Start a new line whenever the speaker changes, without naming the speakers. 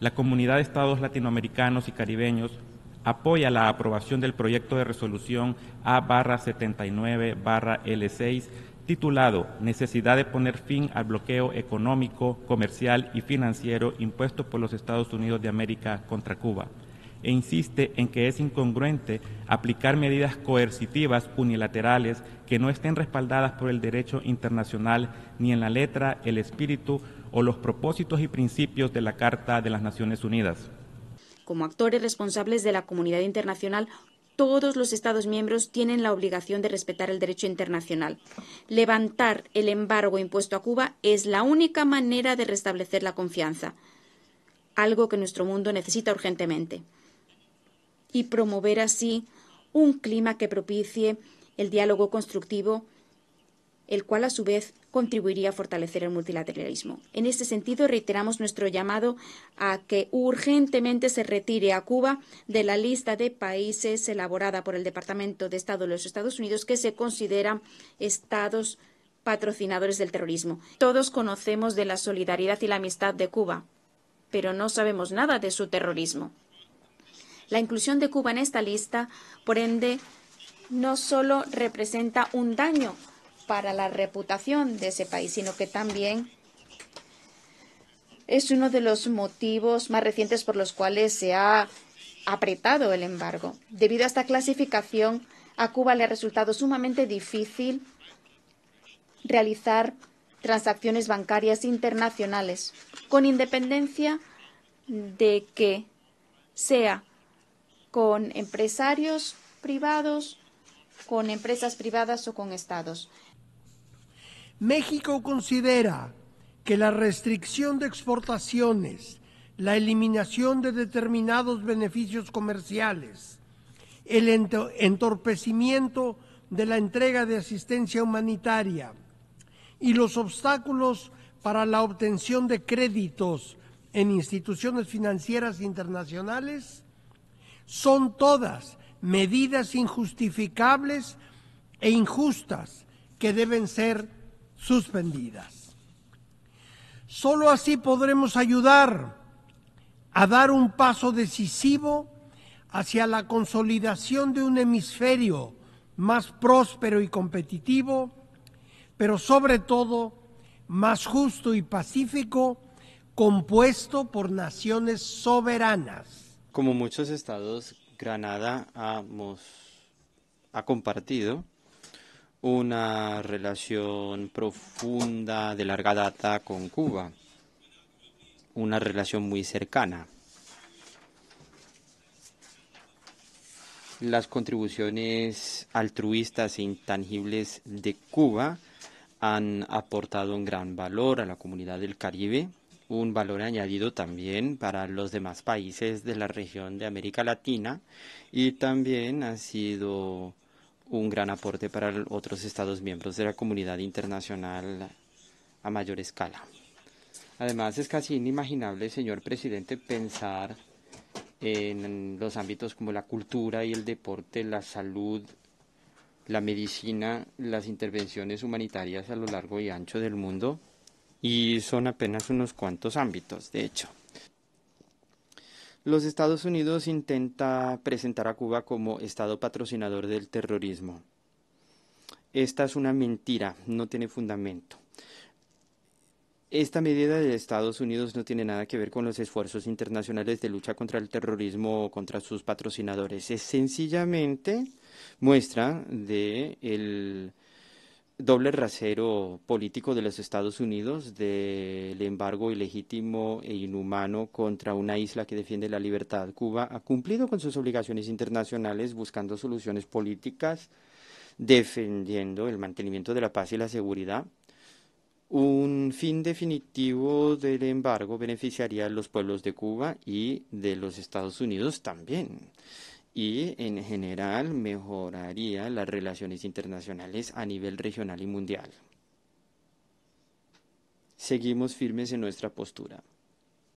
la comunidad de estados latinoamericanos y caribeños apoya la aprobación del proyecto de resolución A-79-L6 titulado Necesidad de poner fin al bloqueo económico, comercial y financiero impuesto por los Estados Unidos de América contra Cuba e insiste en que es incongruente aplicar medidas coercitivas unilaterales que no estén respaldadas por el derecho internacional ni en la letra, el espíritu o los propósitos y principios de la Carta de las Naciones Unidas.
Como actores responsables de la comunidad internacional, todos los Estados miembros tienen la obligación de respetar el derecho internacional. Levantar el embargo impuesto a Cuba es la única manera de restablecer la confianza, algo que nuestro mundo necesita urgentemente y promover así un clima que propicie el diálogo constructivo, el cual a su vez contribuiría a fortalecer el multilateralismo. En ese sentido, reiteramos nuestro llamado a que urgentemente se retire a Cuba de la lista de países elaborada por el Departamento de Estado de los Estados Unidos que se consideran estados patrocinadores del terrorismo. Todos conocemos de la solidaridad y la amistad de Cuba, pero no sabemos nada de su terrorismo. La inclusión de Cuba en esta lista, por ende, no solo representa un daño para la reputación de ese país, sino que también es uno de los motivos más recientes por los cuales se ha apretado el embargo. Debido a esta clasificación, a Cuba le ha resultado sumamente difícil realizar transacciones bancarias internacionales, con independencia de que sea con empresarios privados, con empresas privadas o con estados.
México considera que la restricción de exportaciones, la eliminación de determinados beneficios comerciales, el entorpecimiento de la entrega de asistencia humanitaria y los obstáculos para la obtención de créditos en instituciones financieras internacionales son todas medidas injustificables e injustas que deben ser suspendidas. Solo así podremos ayudar a dar un paso decisivo hacia la consolidación de un hemisferio más próspero y competitivo, pero sobre todo más justo y pacífico, compuesto por naciones soberanas.
Como muchos estados, Granada hemos, ha compartido una relación profunda de larga data con Cuba, una relación muy cercana. Las contribuciones altruistas e intangibles de Cuba han aportado un gran valor a la comunidad del Caribe un valor añadido también para los demás países de la región de América Latina y también ha sido un gran aporte para otros Estados miembros de la comunidad internacional a mayor escala. Además, es casi inimaginable, señor presidente, pensar en los ámbitos como la cultura y el deporte, la salud, la medicina, las intervenciones humanitarias a lo largo y ancho del mundo y son apenas unos cuantos ámbitos, de hecho. Los Estados Unidos intenta presentar a Cuba como Estado patrocinador del terrorismo. Esta es una mentira, no tiene fundamento. Esta medida de Estados Unidos no tiene nada que ver con los esfuerzos internacionales de lucha contra el terrorismo o contra sus patrocinadores. Es sencillamente muestra de el doble rasero político de los Estados Unidos, del embargo ilegítimo e inhumano contra una isla que defiende la libertad. Cuba ha cumplido con sus obligaciones internacionales buscando soluciones políticas, defendiendo el mantenimiento de la paz y la seguridad. Un fin definitivo del embargo beneficiaría a los pueblos de Cuba y de los Estados Unidos también y en general mejoraría las relaciones internacionales a nivel regional y mundial. Seguimos firmes en nuestra postura.